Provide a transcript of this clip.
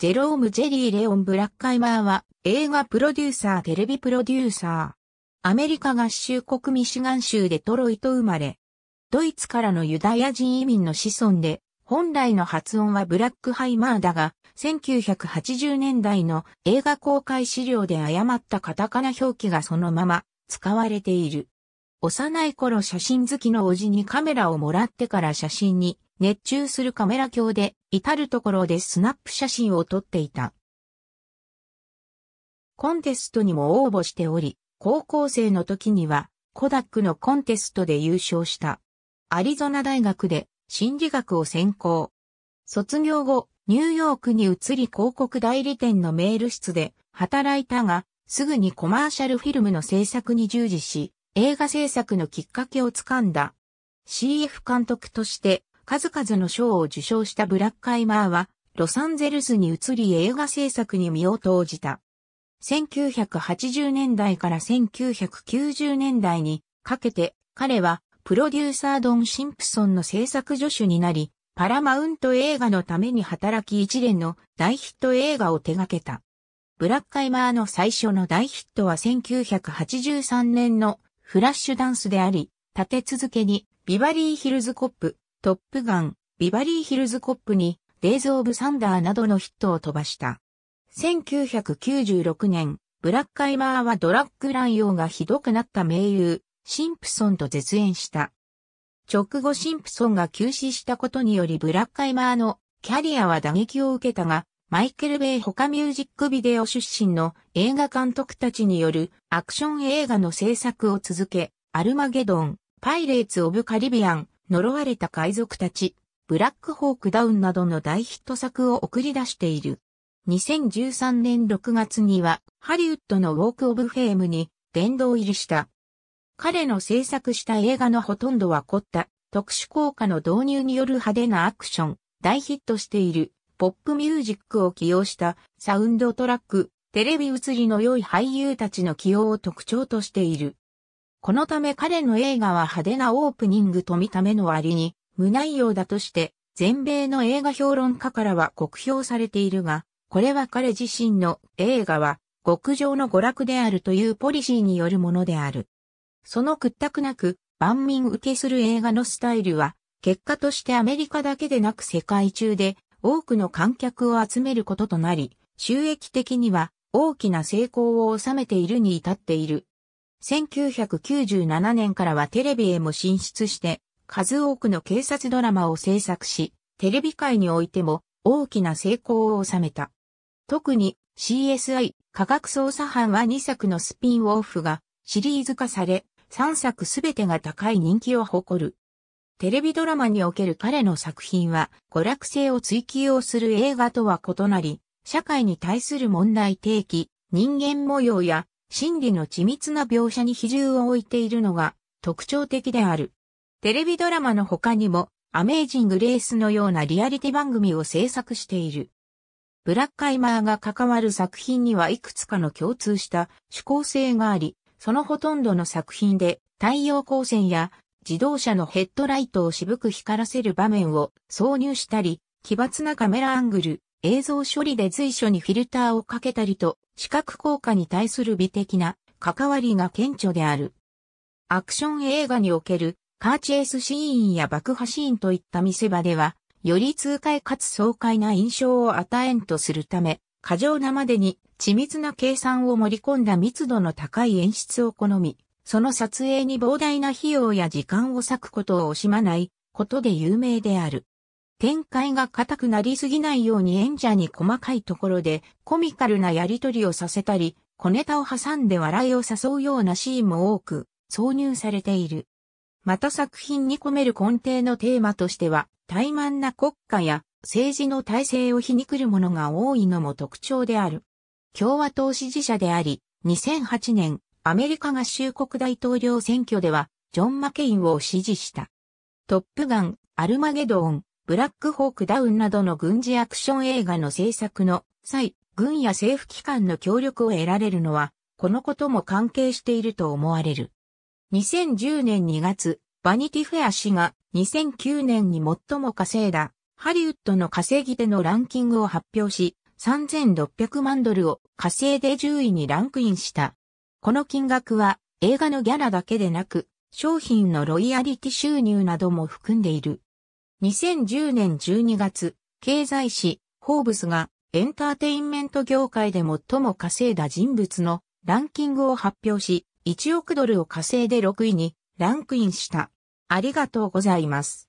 ジェローム・ジェリー・レオン・ブラッカイマーは映画プロデューサー、テレビプロデューサー。アメリカ合衆国ミシガン州でトロイと生まれ、ドイツからのユダヤ人移民の子孫で、本来の発音はブラックハイマーだが、1980年代の映画公開資料で誤ったカタカナ表記がそのまま使われている。幼い頃写真好きの叔父にカメラをもらってから写真に熱中するカメラ鏡で至るところでスナップ写真を撮っていた。コンテストにも応募しており、高校生の時にはコダックのコンテストで優勝した。アリゾナ大学で心理学を専攻。卒業後、ニューヨークに移り広告代理店のメール室で働いたが、すぐにコマーシャルフィルムの制作に従事し、映画制作のきっかけをつかんだ。CF 監督として数々の賞を受賞したブラックアイマーは、ロサンゼルスに移り映画制作に身を投じた。1980年代から1990年代にかけて彼はプロデューサードン・シンプソンの制作助手になり、パラマウント映画のために働き一連の大ヒット映画を手掛けた。ブラッカイマーの最初の大ヒットは1983年のフラッシュダンスであり、立て続けにビバリーヒルズコップ、トップガン、ビバリーヒルズコップに、デイズ・オブ・サンダーなどのヒットを飛ばした。1996年、ブラックアイマーはドラッグ乱用がひどくなった名優、シンプソンと絶縁した。直後シンプソンが急死したことによりブラックアイマーのキャリアは打撃を受けたが、マイケル・ベイ他ミュージックビデオ出身の映画監督たちによるアクション映画の制作を続け、アルマゲドン、パイレーツ・オブ・カリビアン、呪われた海賊たち、ブラック・ホーク・ダウンなどの大ヒット作を送り出している。2013年6月にはハリウッドのウォーク・オブ・フェームに殿堂入りした。彼の制作した映画のほとんどは凝った特殊効果の導入による派手なアクション、大ヒットしているポップミュージックを起用したサウンドトラック、テレビ映りの良い俳優たちの起用を特徴としている。このため彼の映画は派手なオープニングと見た目の割に、無内容だとして、全米の映画評論家からは酷評されているが、これは彼自身の映画は極上の娯楽であるというポリシーによるものである。その屈託なく万民受けする映画のスタイルは、結果としてアメリカだけでなく世界中で多くの観客を集めることとなり、収益的には大きな成功を収めているに至っている。1997年からはテレビへも進出して、数多くの警察ドラマを制作し、テレビ界においても大きな成功を収めた。特に CSI 科学捜査班は2作のスピンオフがシリーズ化され、3作すべてが高い人気を誇る。テレビドラマにおける彼の作品は、娯楽性を追求をする映画とは異なり、社会に対する問題提起、人間模様や心理の緻密な描写に比重を置いているのが特徴的である。テレビドラマの他にも、アメージングレースのようなリアリティ番組を制作している。ブラックカイマーが関わる作品にはいくつかの共通した趣向性があり、そのほとんどの作品で太陽光線や自動車のヘッドライトを渋く光らせる場面を挿入したり、奇抜なカメラアングル、映像処理で随所にフィルターをかけたりと、視覚効果に対する美的な関わりが顕著である。アクション映画におけるカーチェイスシーンや爆破シーンといった見せ場では、より痛快かつ爽快な印象を与えんとするため、過剰なまでに緻密な計算を盛り込んだ密度の高い演出を好み、その撮影に膨大な費用や時間を割くことを惜しまないことで有名である。展開が硬くなりすぎないように演者に細かいところでコミカルなやりとりをさせたり、小ネタを挟んで笑いを誘うようなシーンも多く挿入されている。また作品に込める根底のテーマとしては、怠慢な国家や政治の体制を皮肉るものが多いのも特徴である。共和党支持者であり、2008年アメリカ合衆国大統領選挙では、ジョン・マケインを支持した。トップガン、アルマゲドン、ブラックホークダウンなどの軍事アクション映画の制作の際、軍や政府機関の協力を得られるのは、このことも関係していると思われる。2010年2月、バニティフェア氏が2009年に最も稼いだハリウッドの稼ぎ手のランキングを発表し、3600万ドルを稼いで10位にランクインした。この金額は映画のギャラだけでなく、商品のロイヤリティ収入なども含んでいる。2010年12月、経済誌、ホーブスがエンターテインメント業界で最も稼いだ人物のランキングを発表し、1億ドルを稼いで6位にランクインした。ありがとうございます。